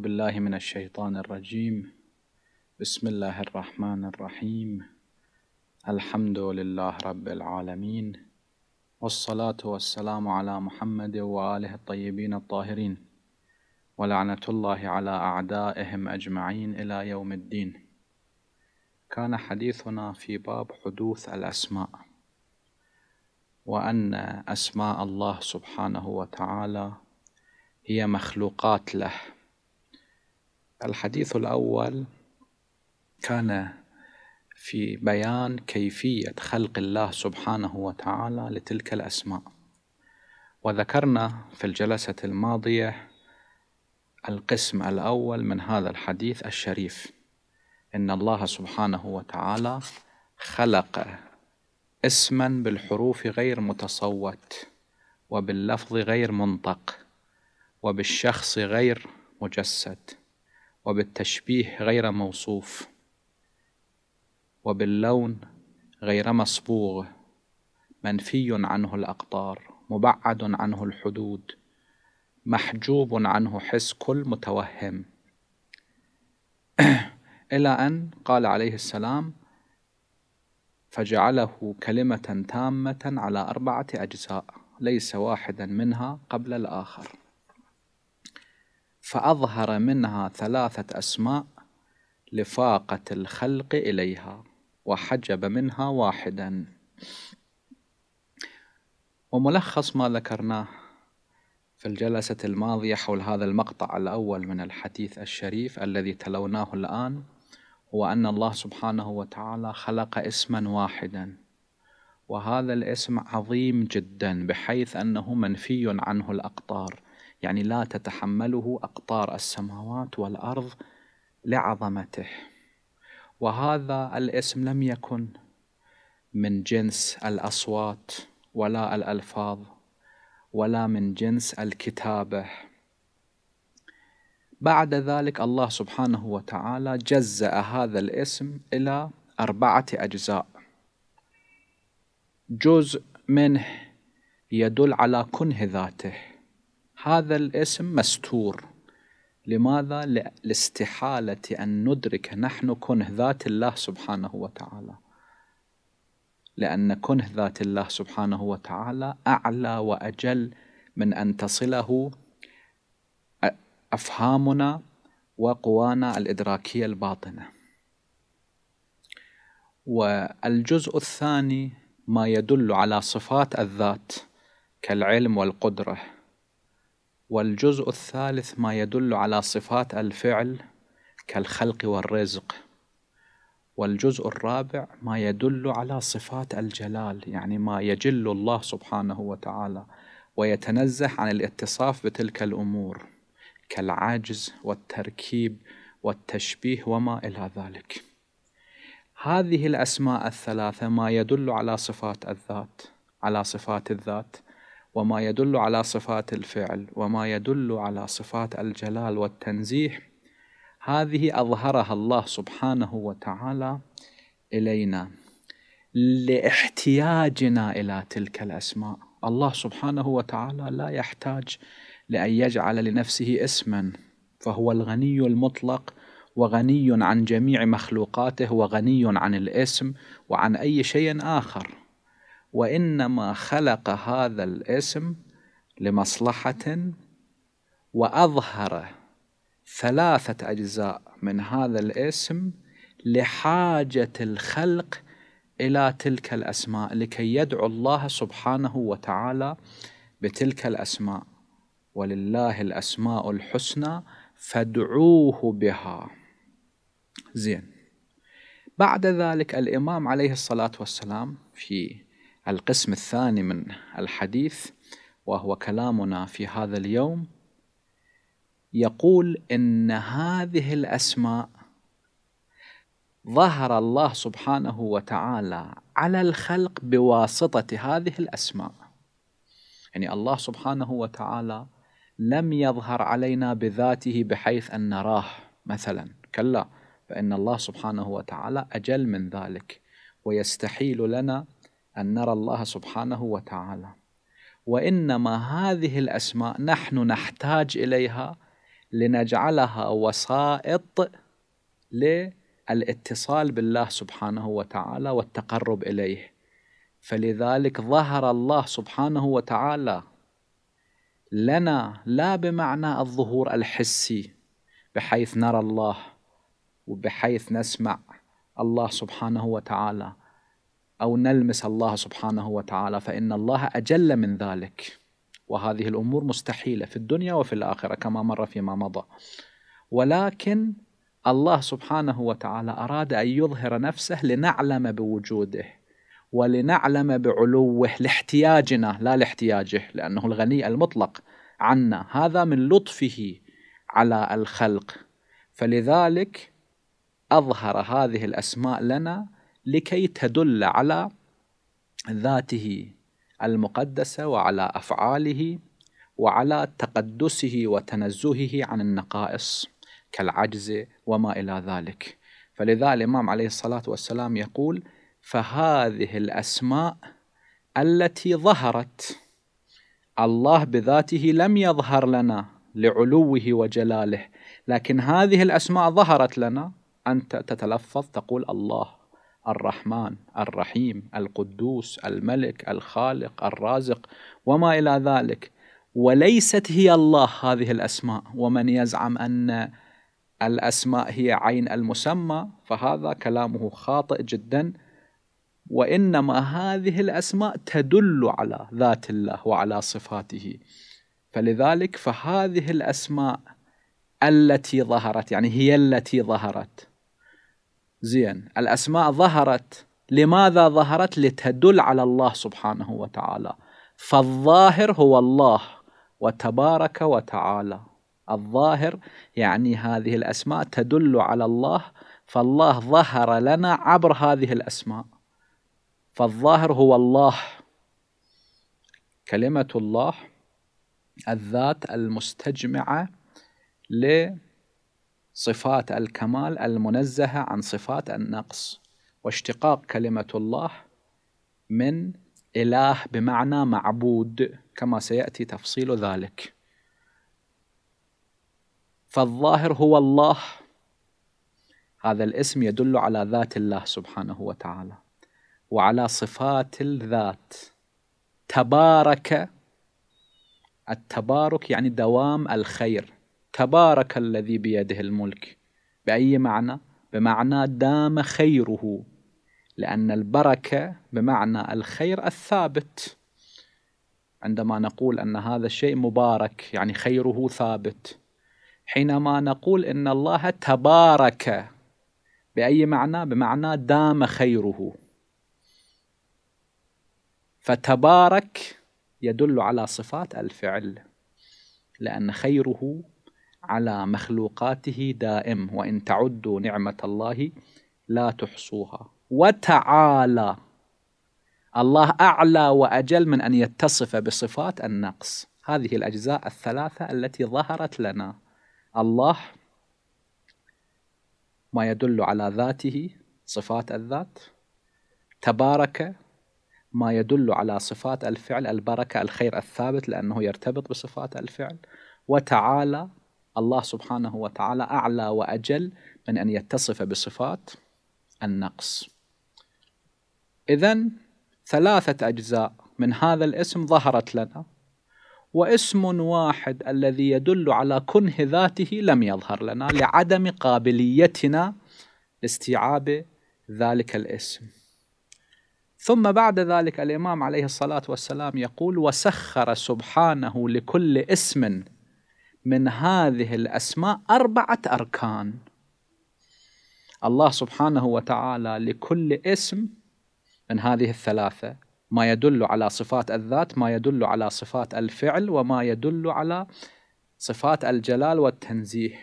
بالله من الشيطان الرجيم بسم الله الرحمن الرحيم الحمد لله رب العالمين والصلاة والسلام على محمد وآله الطيبين الطاهرين ولعنة الله على أعدائهم أجمعين إلى يوم الدين كان حديثنا في باب حدوث الأسماء وأن أسماء الله سبحانه وتعالى هي مخلوقات له الحديث الأول كان في بيان كيفية خلق الله سبحانه وتعالى لتلك الأسماء وذكرنا في الجلسة الماضية القسم الأول من هذا الحديث الشريف إن الله سبحانه وتعالى خلق اسما بالحروف غير متصوت وباللفظ غير منطق وبالشخص غير مجسد وبالتشبيه غير موصوف وباللون غير مصبوغ منفي عنه الاقطار مبعد عنه الحدود محجوب عنه حس كل متوهم إلى أن قال عليه السلام فجعله كلمة تامة على أربعة أجزاء ليس واحدا منها قبل الآخر فأظهر منها ثلاثة أسماء لفاقة الخلق إليها وحجب منها واحدا وملخص ما ذكرناه في الجلسة الماضية حول هذا المقطع الأول من الحديث الشريف الذي تلوناه الآن هو أن الله سبحانه وتعالى خلق اسما واحدا وهذا الاسم عظيم جدا بحيث أنه منفي عنه الأقطار يعني لا تتحمله أقطار السماوات والأرض لعظمته وهذا الاسم لم يكن من جنس الأصوات ولا الألفاظ ولا من جنس الكتابة بعد ذلك الله سبحانه وتعالى جزأ هذا الاسم إلى أربعة أجزاء جزء منه يدل على كنه ذاته هذا الاسم مستور لماذا؟ لاستحالة أن ندرك نحن كنه ذات الله سبحانه وتعالى لأن كنه ذات الله سبحانه وتعالى أعلى وأجل من أن تصله أفهامنا وقوانا الإدراكية الباطنة والجزء الثاني ما يدل على صفات الذات كالعلم والقدره والجزء الثالث ما يدل على صفات الفعل كالخلق والرزق والجزء الرابع ما يدل على صفات الجلال يعني ما يجل الله سبحانه وتعالى ويتنزه عن الاتصاف بتلك الامور كالعجز والتركيب والتشبيه وما الى ذلك هذه الاسماء الثلاثه ما يدل على صفات الذات على صفات الذات وما يدل على صفات الفعل وما يدل على صفات الجلال والتنزيه هذه أظهرها الله سبحانه وتعالى إلينا لاحتياجنا إلى تلك الأسماء الله سبحانه وتعالى لا يحتاج لأن يجعل لنفسه اسما فهو الغني المطلق وغني عن جميع مخلوقاته وغني عن الاسم وعن أي شيء آخر وانما خلق هذا الاسم لمصلحه واظهر ثلاثه اجزاء من هذا الاسم لحاجه الخلق الى تلك الاسماء لكي يدعو الله سبحانه وتعالى بتلك الاسماء ولله الاسماء الحسنى فادعوه بها زين بعد ذلك الامام عليه الصلاه والسلام في القسم الثاني من الحديث وهو كلامنا في هذا اليوم يقول ان هذه الاسماء ظهر الله سبحانه وتعالى على الخلق بواسطه هذه الاسماء يعني الله سبحانه وتعالى لم يظهر علينا بذاته بحيث ان نراه مثلا كلا فان الله سبحانه وتعالى اجل من ذلك ويستحيل لنا أن نرى الله سبحانه وتعالى وإنما هذه الأسماء نحن نحتاج إليها لنجعلها وسائط للاتصال بالله سبحانه وتعالى والتقرب إليه فلذلك ظهر الله سبحانه وتعالى لنا لا بمعنى الظهور الحسي بحيث نرى الله وبحيث نسمع الله سبحانه وتعالى أو نلمس الله سبحانه وتعالى فإن الله أجل من ذلك وهذه الأمور مستحيلة في الدنيا وفي الآخرة كما مر فيما مضى ولكن الله سبحانه وتعالى أراد أن يظهر نفسه لنعلم بوجوده ولنعلم بعلوه لاحتياجنا لا لاحتياجه لأنه الغني المطلق عنا هذا من لطفه على الخلق فلذلك أظهر هذه الأسماء لنا لكي تدل على ذاته المقدسة وعلى أفعاله وعلى تقدسه وتنزهه عن النقائص كالعجز وما إلى ذلك فلذا الإمام عليه الصلاة والسلام يقول فهذه الأسماء التي ظهرت الله بذاته لم يظهر لنا لعلوه وجلاله لكن هذه الأسماء ظهرت لنا أنت تتلفظ تقول الله الرحمن الرحيم القدوس الملك الخالق الرازق وما الى ذلك وليست هي الله هذه الاسماء ومن يزعم ان الاسماء هي عين المسمى فهذا كلامه خاطئ جدا وانما هذه الاسماء تدل على ذات الله وعلى صفاته فلذلك فهذه الاسماء التي ظهرت يعني هي التي ظهرت زين الأسماء ظهرت لماذا ظهرت لتدل على الله سبحانه وتعالى فالظاهر هو الله وتبارك وتعالى الظاهر يعني هذه الأسماء تدل على الله فالله ظهر لنا عبر هذه الأسماء فالظاهر هو الله كلمة الله الذات المستجمعة ل صفات الكمال المنزهة عن صفات النقص واشتقاق كلمة الله من إله بمعنى معبود كما سيأتي تفصيل ذلك فالظاهر هو الله هذا الاسم يدل على ذات الله سبحانه وتعالى وعلى صفات الذات تبارك التبارك يعني دوام الخير تبارك الذي بيده الملك باي معنى بمعنى دام خيره لان البركه بمعنى الخير الثابت عندما نقول ان هذا الشيء مبارك يعني خيره ثابت حينما نقول ان الله تبارك باي معنى بمعنى دام خيره فتبارك يدل على صفات الفعل لان خيره على مخلوقاته دائم وإن تعدوا نعمة الله لا تحصوها وتعالى الله أعلى وأجل من أن يتصف بصفات النقص هذه الأجزاء الثلاثة التي ظهرت لنا الله ما يدل على ذاته صفات الذات تبارك ما يدل على صفات الفعل البركة الخير الثابت لأنه يرتبط بصفات الفعل وتعالى الله سبحانه وتعالى أعلى وأجل من أن يتصف بصفات النقص إذا ثلاثة أجزاء من هذا الاسم ظهرت لنا واسم واحد الذي يدل على كنه ذاته لم يظهر لنا لعدم قابليتنا لاستيعاب ذلك الاسم ثم بعد ذلك الامام عليه الصلاه والسلام يقول وسخر سبحانه لكل اسم من هذه الأسماء أربعة أركان الله سبحانه وتعالى لكل اسم من هذه الثلاثة ما يدل على صفات الذات ما يدل على صفات الفعل وما يدل على صفات الجلال والتنزيه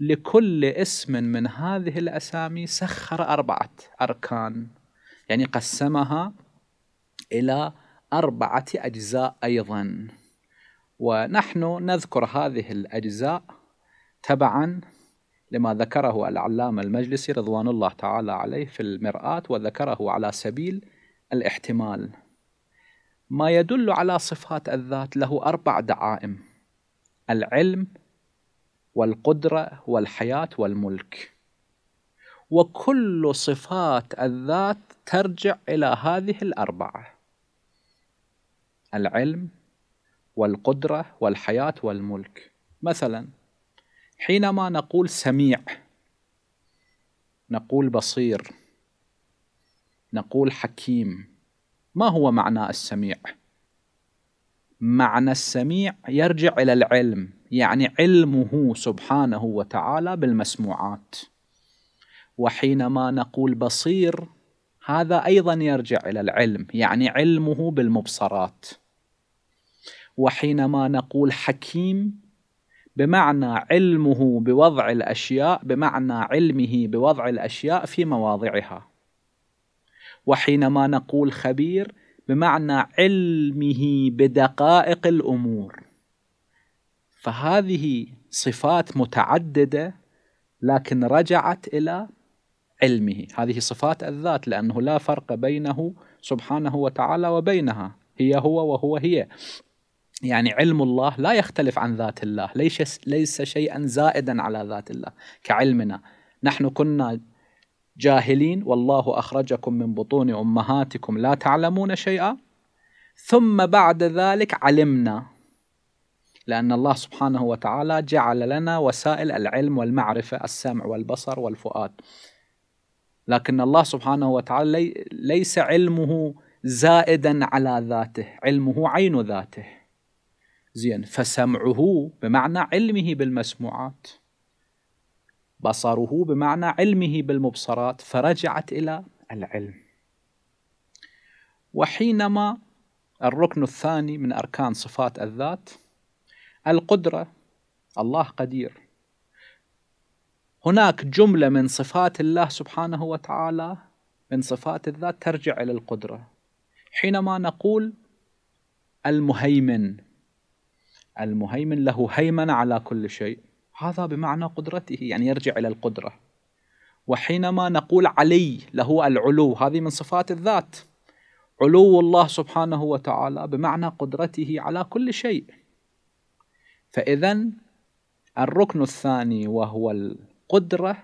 لكل اسم من هذه الأسامي سخر أربعة أركان يعني قسمها إلى أربعة أجزاء أيضاً ونحن نذكر هذه الأجزاء تبعا لما ذكره العلامة المجلسي رضوان الله تعالى عليه في المرآة وذكره على سبيل الاحتمال ما يدل على صفات الذات له أربع دعائم العلم والقدرة والحياة والملك وكل صفات الذات ترجع إلى هذه الأربعة العلم والقدرة والحياة والملك مثلا حينما نقول سميع نقول بصير نقول حكيم ما هو معنى السميع معنى السميع يرجع الى العلم يعني علمه سبحانه وتعالى بالمسموعات وحينما نقول بصير هذا ايضا يرجع الى العلم يعني علمه بالمبصرات وحينما نقول حكيم بمعنى علمه بوضع الاشياء بمعنى علمه بوضع الاشياء في مواضعها وحينما نقول خبير بمعنى علمه بدقائق الامور فهذه صفات متعدده لكن رجعت الى علمه هذه صفات الذات لانه لا فرق بينه سبحانه وتعالى وبينها هي هو وهو هي يعني علم الله لا يختلف عن ذات الله ليس ليس شيئا زائدا على ذات الله كعلمنا نحن كنا جاهلين والله اخرجكم من بطون امهاتكم لا تعلمون شيئا ثم بعد ذلك علمنا لان الله سبحانه وتعالى جعل لنا وسائل العلم والمعرفه السمع والبصر والفؤاد لكن الله سبحانه وتعالى ليس علمه زائدا على ذاته علمه عين ذاته زين فسمعه بمعنى علمه بالمسموعات بصره بمعنى علمه بالمبصرات فرجعت إلى العلم وحينما الركن الثاني من أركان صفات الذات القدرة الله قدير هناك جملة من صفات الله سبحانه وتعالى من صفات الذات ترجع إلى القدرة حينما نقول المهيمن المهيمن له هيمنة على كل شيء هذا بمعنى قدرته يعني يرجع إلى القدرة وحينما نقول علي له العلو هذه من صفات الذات علو الله سبحانه وتعالى بمعنى قدرته على كل شيء فإذا الركن الثاني وهو القدرة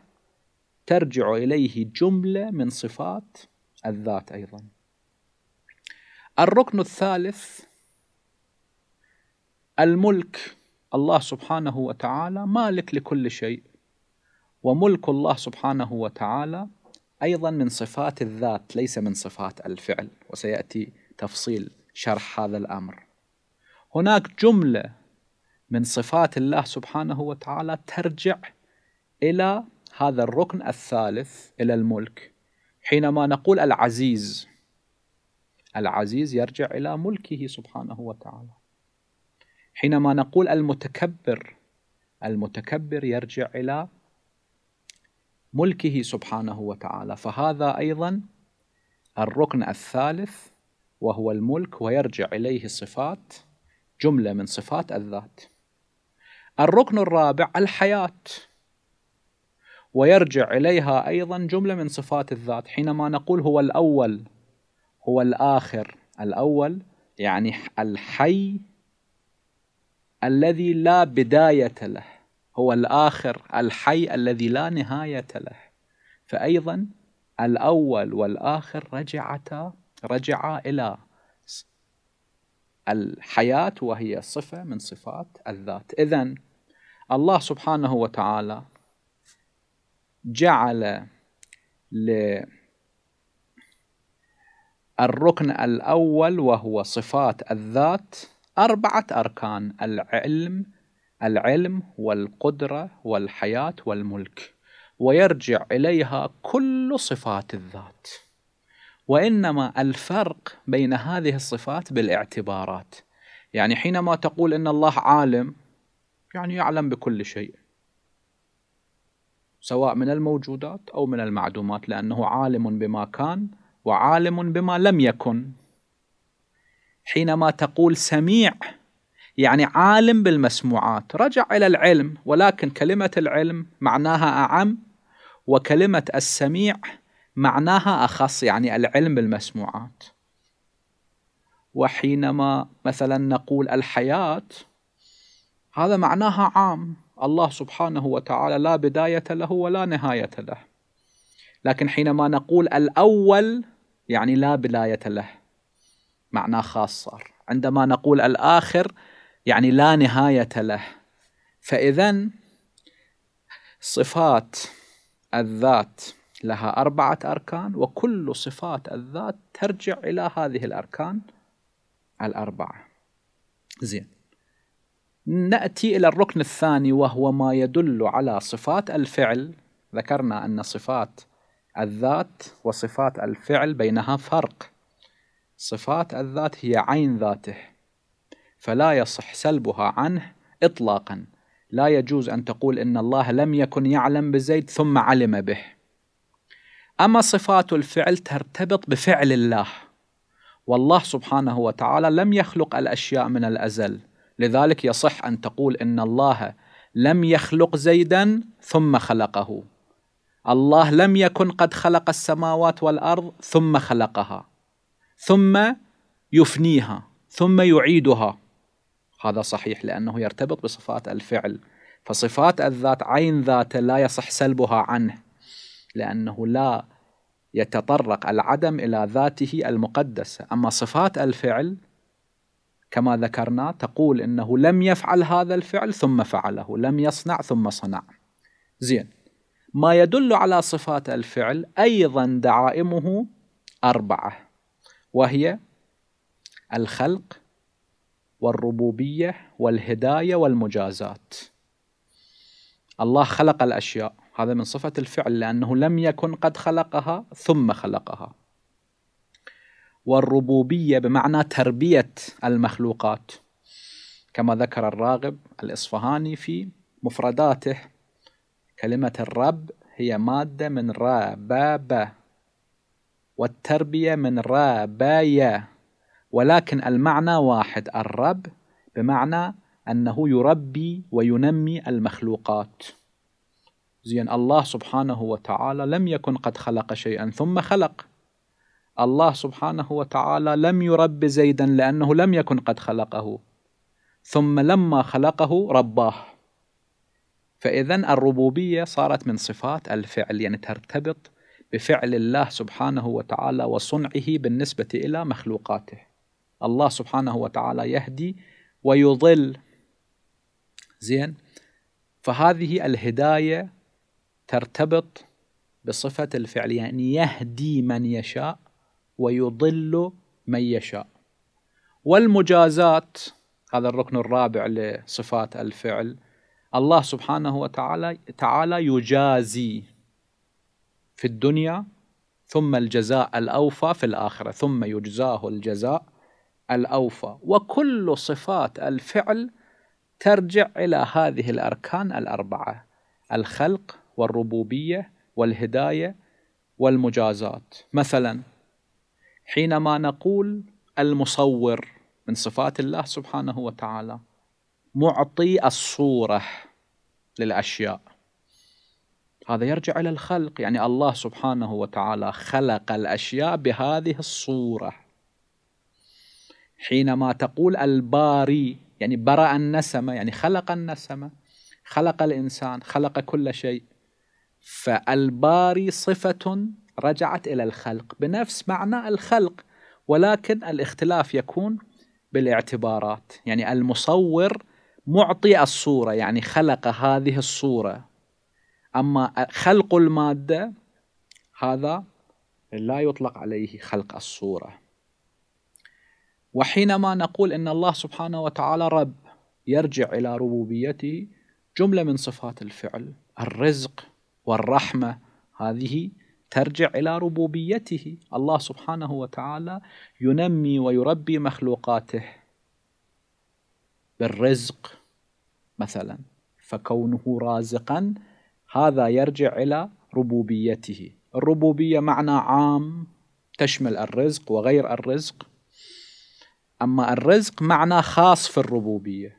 ترجع إليه جملة من صفات الذات أيضا الركن الثالث الملك الله سبحانه وتعالى مالك لكل شيء وملك الله سبحانه وتعالى أيضا من صفات الذات ليس من صفات الفعل وسيأتي تفصيل شرح هذا الأمر هناك جملة من صفات الله سبحانه وتعالى ترجع إلى هذا الركن الثالث إلى الملك حينما نقول العزيز العزيز يرجع إلى ملكه سبحانه وتعالى حينما نقول المتكبر المتكبر يرجع الى ملكه سبحانه وتعالى فهذا ايضا الركن الثالث وهو الملك ويرجع اليه صفات جمله من صفات الذات الركن الرابع الحياه ويرجع اليها ايضا جمله من صفات الذات حينما نقول هو الاول هو الاخر الاول يعني الحي الذي لا بداية له هو الآخر الحي الذي لا نهاية له فأيضا الأول والآخر رجعتا رجعا إلى الحياة وهي صفة من صفات الذات إذا الله سبحانه وتعالى جعل للركن الأول وهو صفات الذات أربعة أركان العلم العلم والقدرة والحياة والملك ويرجع إليها كل صفات الذات وإنما الفرق بين هذه الصفات بالاعتبارات يعني حينما تقول إن الله عالم يعني يعلم بكل شيء سواء من الموجودات أو من المعدومات لأنه عالم بما كان وعالم بما لم يكن حينما تقول سميع يعني عالم بالمسموعات رجع إلى العلم ولكن كلمة العلم معناها أعم وكلمة السميع معناها أخص يعني العلم بالمسموعات وحينما مثلا نقول الحياة هذا معناها عام الله سبحانه وتعالى لا بداية له ولا نهاية له لكن حينما نقول الأول يعني لا بداية له معناه خاص صار عندما نقول الآخر يعني لا نهاية له فإذا صفات الذات لها أربعة أركان وكل صفات الذات ترجع إلى هذه الأركان الأربعة زين نأتي إلى الركن الثاني وهو ما يدل على صفات الفعل ذكرنا أن صفات الذات وصفات الفعل بينها فرق صفات الذات هي عين ذاته فلا يصح سلبها عنه إطلاقا لا يجوز أن تقول إن الله لم يكن يعلم بزيد ثم علم به أما صفات الفعل ترتبط بفعل الله والله سبحانه وتعالى لم يخلق الأشياء من الأزل لذلك يصح أن تقول إن الله لم يخلق زيدا ثم خلقه الله لم يكن قد خلق السماوات والأرض ثم خلقها ثم يفنيها ثم يعيدها هذا صحيح لأنه يرتبط بصفات الفعل فصفات الذات عين ذاته لا يصح سلبها عنه لأنه لا يتطرق العدم إلى ذاته المقدسة أما صفات الفعل كما ذكرنا تقول إنه لم يفعل هذا الفعل ثم فعله لم يصنع ثم صنع زين ما يدل على صفات الفعل أيضا دعائمه أربعة وهي الخلق والربوبيه والهدايه والمجازات. الله خلق الاشياء، هذا من صفه الفعل لانه لم يكن قد خلقها ثم خلقها. والربوبيه بمعنى تربيه المخلوقات. كما ذكر الراغب الاصفهاني في مفرداته كلمه الرب هي ماده من ربابه والتربية من رابايا ولكن المعنى واحد الرب بمعنى أنه يربي وينمي المخلوقات زين الله سبحانه وتعالى لم يكن قد خلق شيئا ثم خلق الله سبحانه وتعالى لم يرب زيدا لأنه لم يكن قد خلقه ثم لما خلقه رباه فإذا الربوبية صارت من صفات الفعل يعني ترتبط بفعل الله سبحانه وتعالى وصنعه بالنسبة إلى مخلوقاته الله سبحانه وتعالى يهدي ويضل زين فهذه الهداية ترتبط بصفة الفعل يعني يهدي من يشاء ويضل من يشاء والمجازات هذا الركن الرابع لصفات الفعل الله سبحانه وتعالى تعالى يجازي في الدنيا ثم الجزاء الأوفى في الآخرة ثم يجزاه الجزاء الأوفى وكل صفات الفعل ترجع إلى هذه الأركان الأربعة الخلق والربوبية والهداية والمجازات مثلا حينما نقول المصور من صفات الله سبحانه وتعالى معطي الصورة للأشياء هذا يرجع إلى الخلق يعني الله سبحانه وتعالى خلق الأشياء بهذه الصورة حينما تقول الباري يعني برأ النسمة يعني خلق النسمة خلق الإنسان خلق كل شيء فالباري صفة رجعت إلى الخلق بنفس معنى الخلق ولكن الاختلاف يكون بالاعتبارات يعني المصور معطي الصورة يعني خلق هذه الصورة أما خلق المادة هذا لا يطلق عليه خلق الصورة وحينما نقول أن الله سبحانه وتعالى رب يرجع إلى ربوبيته جملة من صفات الفعل الرزق والرحمة هذه ترجع إلى ربوبيته الله سبحانه وتعالى ينمي ويربي مخلوقاته بالرزق مثلا فكونه رازقا هذا يرجع إلى ربوبيته الربوبية معنى عام تشمل الرزق وغير الرزق أما الرزق معنى خاص في الربوبية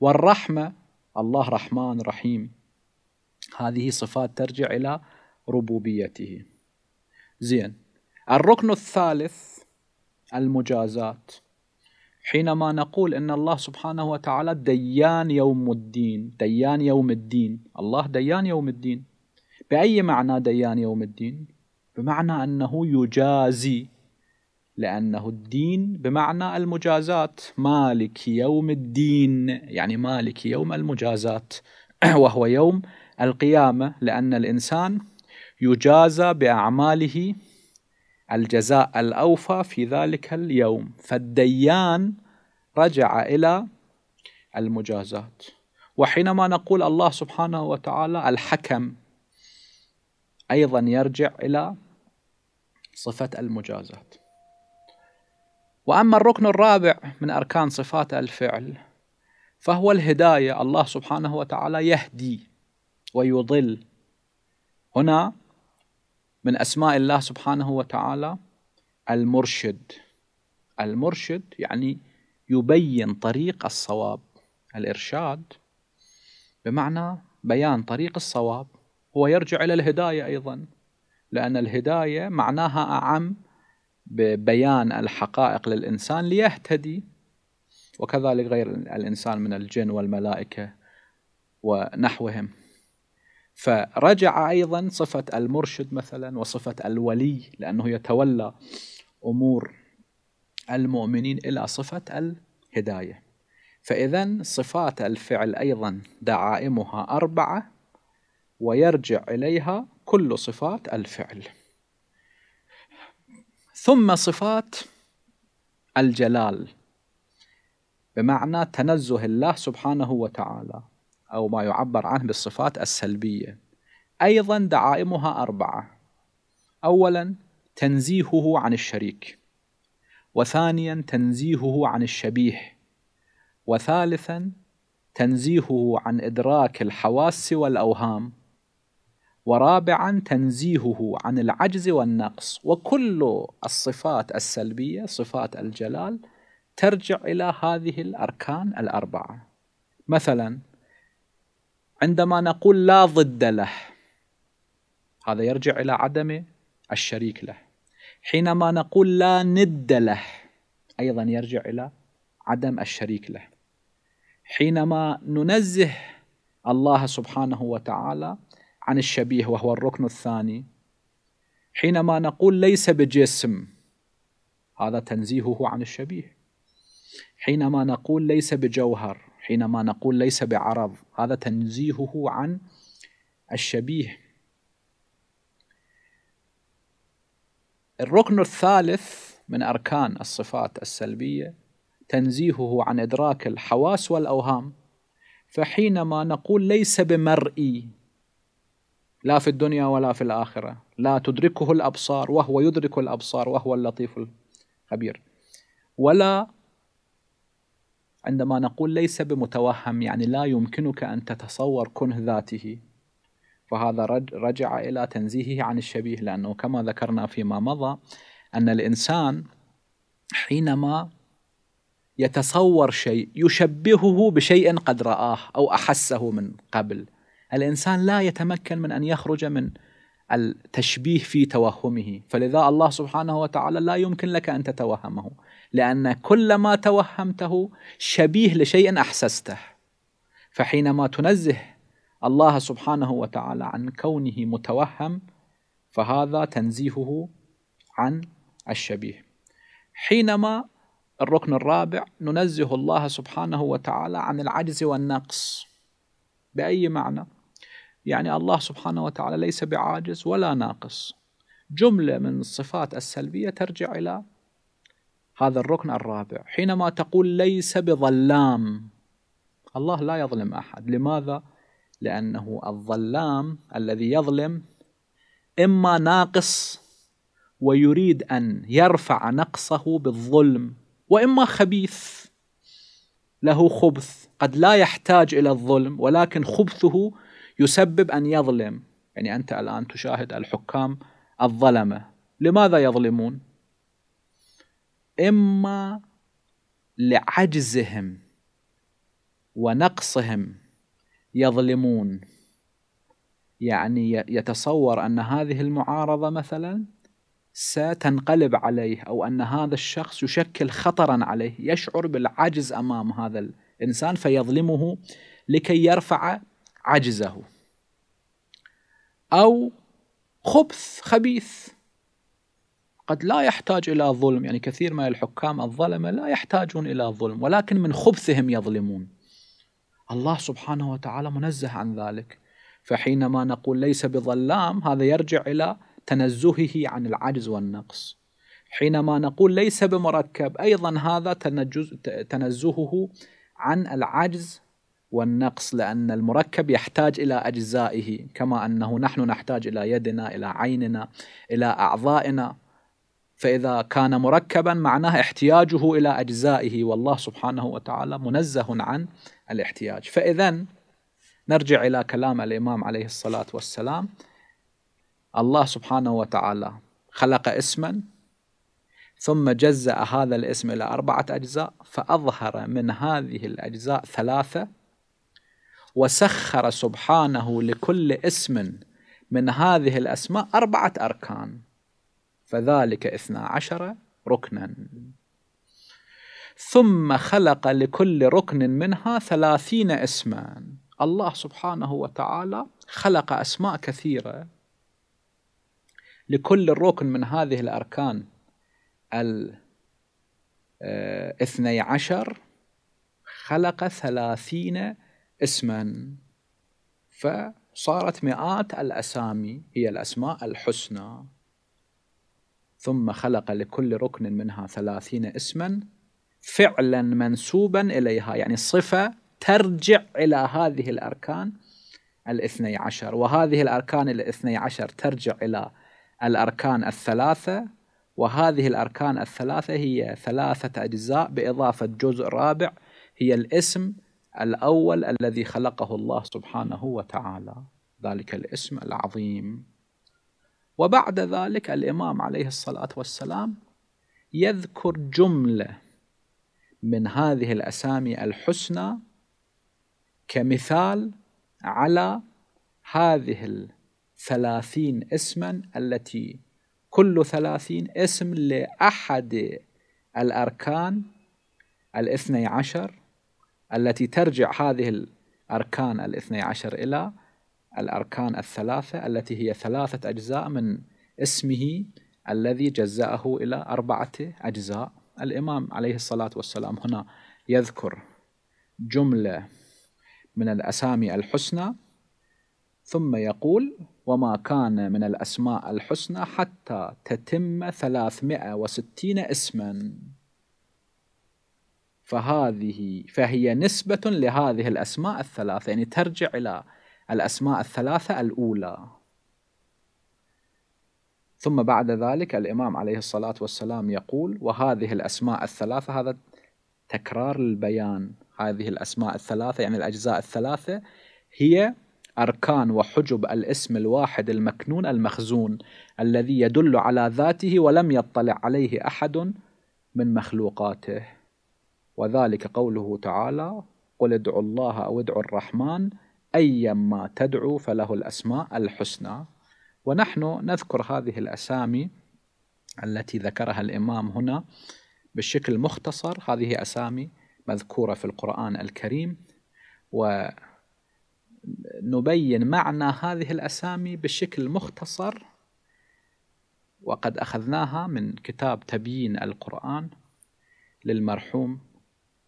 والرحمة الله رحمن رحيم هذه صفات ترجع إلى ربوبيته زين الركن الثالث المجازات حينما نقول ان الله سبحانه وتعالى ديان يوم الدين ديان يوم الدين الله ديان يوم الدين باي معنى ديان يوم الدين بمعنى انه يجازي لانه الدين بمعنى المجازات مالك يوم الدين يعني مالك يوم المجازات وهو يوم القيامه لان الانسان يجازى باعماله الجزاء الأوفى في ذلك اليوم فالديان رجع إلى المجازات وحينما نقول الله سبحانه وتعالى الحكم أيضا يرجع إلى صفة المجازات وأما الركن الرابع من أركان صفات الفعل فهو الهداية الله سبحانه وتعالى يهدي ويضل هنا من أسماء الله سبحانه وتعالى المرشد المرشد يعني يبين طريق الصواب الإرشاد بمعنى بيان طريق الصواب هو يرجع إلى الهداية أيضا لأن الهداية معناها أعم ببيان الحقائق للإنسان ليهتدي وكذلك غير الإنسان من الجن والملائكة ونحوهم فرجع أيضا صفة المرشد مثلا وصفة الولي لأنه يتولى أمور المؤمنين إلى صفة الهداية فإذا صفات الفعل أيضا دعائمها أربعة ويرجع إليها كل صفات الفعل ثم صفات الجلال بمعنى تنزه الله سبحانه وتعالى أو ما يعبر عنه بالصفات السلبية أيضا دعائمها أربعة أولا تنزيهه عن الشريك وثانيا تنزيهه عن الشبيه وثالثا تنزيهه عن إدراك الحواس والأوهام ورابعا تنزيهه عن العجز والنقص وكل الصفات السلبية صفات الجلال ترجع إلى هذه الأركان الأربعة مثلا عندما نقول لا ضد له هذا يرجع إلى عدم الشريك له حينما نقول لا ند له أيضا يرجع إلى عدم الشريك له حينما ننزه الله سبحانه وتعالى عن الشبيه وهو الركن الثاني حينما نقول ليس بجسم هذا تنزيهه عن الشبيه حينما نقول ليس بجوهر حينما نقول ليس بعرض هذا تنزيهه عن الشبيه الركن الثالث من أركان الصفات السلبية تنزيهه عن إدراك الحواس والأوهام فحينما نقول ليس بمرئي لا في الدنيا ولا في الآخرة لا تدركه الأبصار وهو يدرك الأبصار وهو اللطيف الخبير ولا عندما نقول ليس بمتوهم يعني لا يمكنك أن تتصور كنه ذاته فهذا رجع إلى تنزيهه عن الشبيه لأنه كما ذكرنا فيما مضى أن الإنسان حينما يتصور شيء يشبهه بشيء قد رآه أو أحسه من قبل الإنسان لا يتمكن من أن يخرج من التشبيه في توهمه فلذا الله سبحانه وتعالى لا يمكن لك أن تتوهمه لأن كل ما توهمته شبيه لشيء أحسسته فحينما تنزه الله سبحانه وتعالى عن كونه متوهم فهذا تنزيهه عن الشبيه حينما الركن الرابع ننزه الله سبحانه وتعالى عن العجز والنقص بأي معنى؟ يعني الله سبحانه وتعالى ليس بعاجز ولا ناقص جملة من الصفات السلبية ترجع إلى هذا الركن الرابع حينما تقول ليس بظلام الله لا يظلم أحد لماذا؟ لأنه الظلام الذي يظلم إما ناقص ويريد أن يرفع نقصه بالظلم وإما خبيث له خبث قد لا يحتاج إلى الظلم ولكن خبثه يسبب أن يظلم يعني أنت الآن تشاهد الحكام الظلمة لماذا يظلمون؟ إما لعجزهم ونقصهم يظلمون يعني يتصور أن هذه المعارضة مثلا ستنقلب عليه أو أن هذا الشخص يشكل خطرا عليه يشعر بالعجز أمام هذا الإنسان فيظلمه لكي يرفع عجزه أو خبث خبيث قد لا يحتاج الى ظلم يعني كثير من الحكام الظلمه لا يحتاجون الى ظلم ولكن من خبثهم يظلمون الله سبحانه وتعالى منزه عن ذلك فحينما نقول ليس بظلام هذا يرجع الى تنزهه عن العجز والنقص حينما نقول ليس بمركب ايضا هذا تنزهه عن العجز والنقص لأن المركب يحتاج إلى أجزائه كما أنه نحن نحتاج إلى يدنا إلى عيننا إلى أعضائنا فإذا كان مركبا معناه احتياجه إلى أجزائه والله سبحانه وتعالى منزه عن الاحتياج فإذا نرجع إلى كلام الإمام عليه الصلاة والسلام الله سبحانه وتعالى خلق اسما ثم جزأ هذا الاسم إلى أربعة أجزاء فأظهر من هذه الأجزاء ثلاثة وسخر سبحانه لكل اسم من هذه الأسماء أربعة أركان فذلك اثنا عشر ركنا ثم خلق لكل ركن منها ثلاثين اسما الله سبحانه وتعالى خلق أسماء كثيرة لكل ركن من هذه الأركان الاثني آه، عشر خلق ثلاثين اسما فصارت مئات الأسامي هي الأسماء الحسنى ثم خلق لكل ركن منها ثلاثين اسما فعلا منسوبا إليها يعني صفة ترجع إلى هذه الأركان الاثني عشر وهذه الأركان الاثني عشر ترجع إلى الأركان الثلاثة وهذه الأركان الثلاثة هي ثلاثة أجزاء بإضافة جزء رابع هي الاسم الأول الذي خلقه الله سبحانه وتعالى ذلك الاسم العظيم وبعد ذلك الإمام عليه الصلاة والسلام يذكر جملة من هذه الأسامي الحسنى كمثال على هذه الثلاثين اسما التي كل ثلاثين اسم لأحد الأركان الاثني عشر التي ترجع هذه الأركان الاثني عشر إلى الأركان الثلاثة التي هي ثلاثة أجزاء من اسمه الذي جزأه إلى أربعة أجزاء الإمام عليه الصلاة والسلام هنا يذكر جملة من الأسامي الحسنى ثم يقول وما كان من الأسماء الحسنى حتى تتم 360 اسما فهذه فهي نسبة لهذه الأسماء الثلاثة يعني ترجع إلى الأسماء الثلاثة الأولى ثم بعد ذلك الإمام عليه الصلاة والسلام يقول وهذه الأسماء الثلاثة هذا تكرار البيان هذه الأسماء الثلاثة يعني الأجزاء الثلاثة هي أركان وحجب الاسم الواحد المكنون المخزون الذي يدل على ذاته ولم يطلع عليه أحد من مخلوقاته وذلك قوله تعالى قل ادعوا الله أو ادعوا الرحمن أيما تدعو فله الأسماء الحسنى ونحن نذكر هذه الأسامي التي ذكرها الإمام هنا بشكل مختصر هذه أسامي مذكورة في القرآن الكريم ونبين معنى هذه الأسامي بشكل مختصر وقد أخذناها من كتاب تبيين القرآن للمرحوم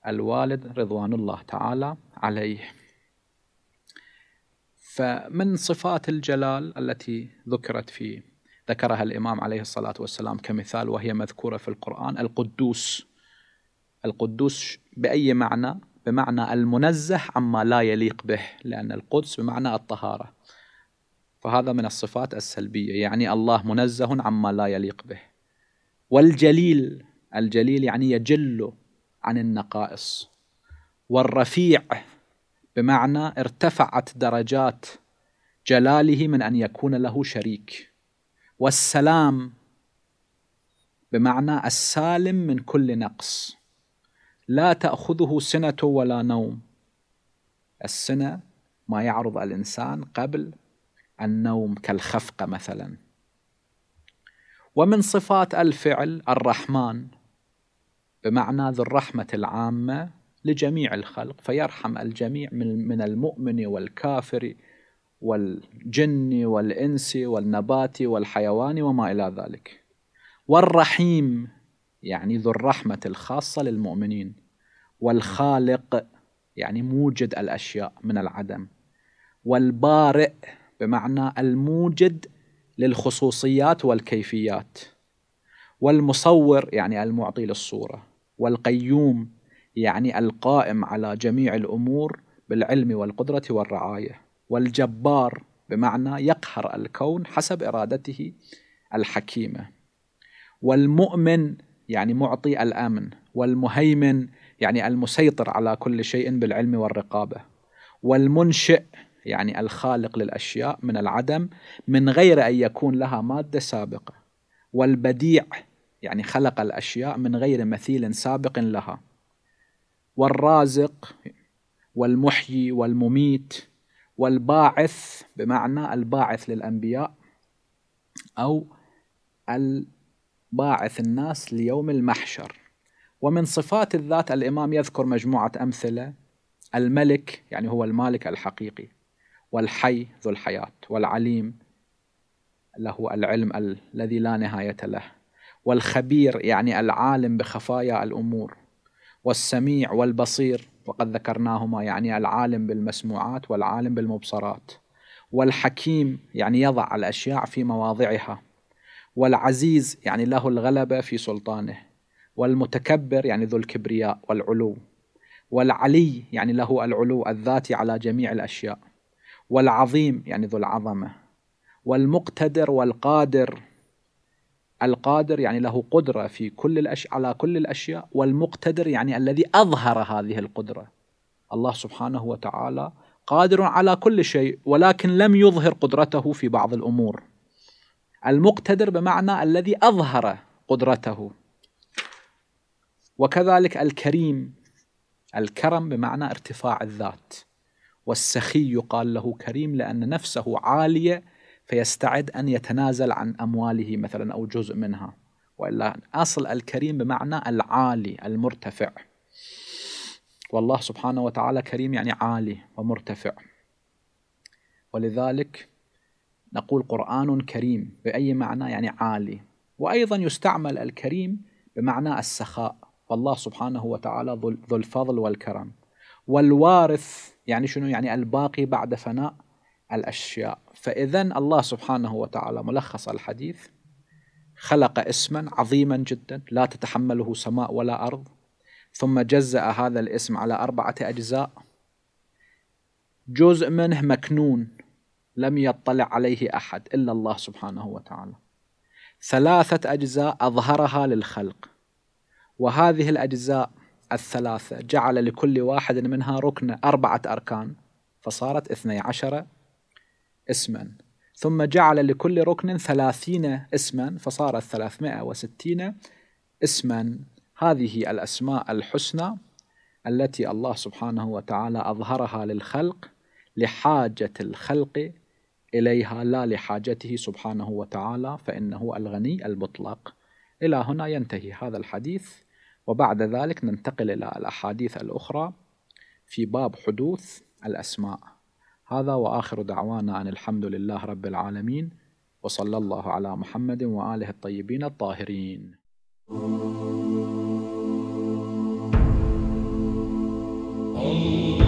الوالد رضوان الله تعالى عليه فمن صفات الجلال التي ذكرت في ذكرها الامام عليه الصلاه والسلام كمثال وهي مذكوره في القران القدوس القدوس باي معنى؟ بمعنى المنزه عما لا يليق به لان القدس بمعنى الطهاره فهذا من الصفات السلبيه يعني الله منزه عما لا يليق به والجليل الجليل يعني يجل عن النقائص والرفيع بمعنى ارتفعت درجات جلاله من ان يكون له شريك والسلام بمعنى السالم من كل نقص لا تاخذه سنه ولا نوم السنه ما يعرض الانسان قبل النوم كالخفقه مثلا ومن صفات الفعل الرحمن بمعنى ذو الرحمه العامه لجميع الخلق فيرحم الجميع من من المؤمن والكافر والجن والإنس والنبات والحيوان وما إلى ذلك والرحيم يعني ذو الرحمة الخاصة للمؤمنين والخالق يعني موجد الأشياء من العدم والبارئ بمعنى الموجد للخصوصيات والكيفيات والمصور يعني المعطي للصورة والقيوم يعني القائم على جميع الأمور بالعلم والقدرة والرعاية والجبار بمعنى يقهر الكون حسب إرادته الحكيمة والمؤمن يعني معطي الامن والمهيمن يعني المسيطر على كل شيء بالعلم والرقابه والمنشئ يعني الخالق للاشياء من العدم من غير ان يكون لها ماده سابقه والبديع يعني خلق الاشياء من غير مثيل سابق لها والرازق والمحيي والمميت والباعث بمعنى الباعث للأنبياء أو الباعث الناس ليوم المحشر ومن صفات الذات الإمام يذكر مجموعة أمثلة الملك يعني هو المالك الحقيقي والحي ذو الحياة والعليم له العلم الذي لا نهاية له والخبير يعني العالم بخفايا الأمور والسميع والبصير وقد ذكرناهما يعني العالم بالمسموعات والعالم بالمبصرات والحكيم يعني يضع الأشياء في مواضعها والعزيز يعني له الغلبة في سلطانه والمتكبر يعني ذو الكبرياء والعلو والعلي يعني له العلو الذاتي على جميع الأشياء والعظيم يعني ذو العظمة والمقتدر والقادر القادر يعني له قدرة في كل الأش... على كل الأشياء والمقتدر يعني الذي أظهر هذه القدرة الله سبحانه وتعالى قادر على كل شيء ولكن لم يظهر قدرته في بعض الأمور المقتدر بمعنى الذي أظهر قدرته وكذلك الكريم الكرم بمعنى ارتفاع الذات والسخي يقال له كريم لأن نفسه عالية فيستعد أن يتنازل عن أمواله مثلا أو جزء منها وإلا أصل الكريم بمعنى العالي المرتفع والله سبحانه وتعالى كريم يعني عالي ومرتفع ولذلك نقول قرآن كريم بأي معنى يعني عالي وأيضا يستعمل الكريم بمعنى السخاء والله سبحانه وتعالى ذو الفضل والكرم والوارث يعني شنو يعني الباقي بعد فناء الأشياء فإذا الله سبحانه وتعالى ملخص الحديث خلق اسما عظيما جدا لا تتحمله سماء ولا أرض ثم جزأ هذا الاسم على أربعة أجزاء جزء منه مكنون لم يطلع عليه أحد إلا الله سبحانه وتعالى ثلاثة أجزاء أظهرها للخلق وهذه الأجزاء الثلاثة جعل لكل واحد منها ركن أربعة أركان فصارت اثني عشر اسما ثم جعل لكل ركن ثلاثين اسما فصارت ثلاثمائة وستين اسما هذه الأسماء الحسنى التي الله سبحانه وتعالى أظهرها للخلق لحاجة الخلق إليها لا لحاجته سبحانه وتعالى فإنه الغني المطلق إلى هنا ينتهي هذا الحديث وبعد ذلك ننتقل إلى الأحاديث الأخرى في باب حدوث الأسماء هذا واخر دعوانا ان الحمد لله رب العالمين وصلى الله على محمد واله الطيبين الطاهرين. Oh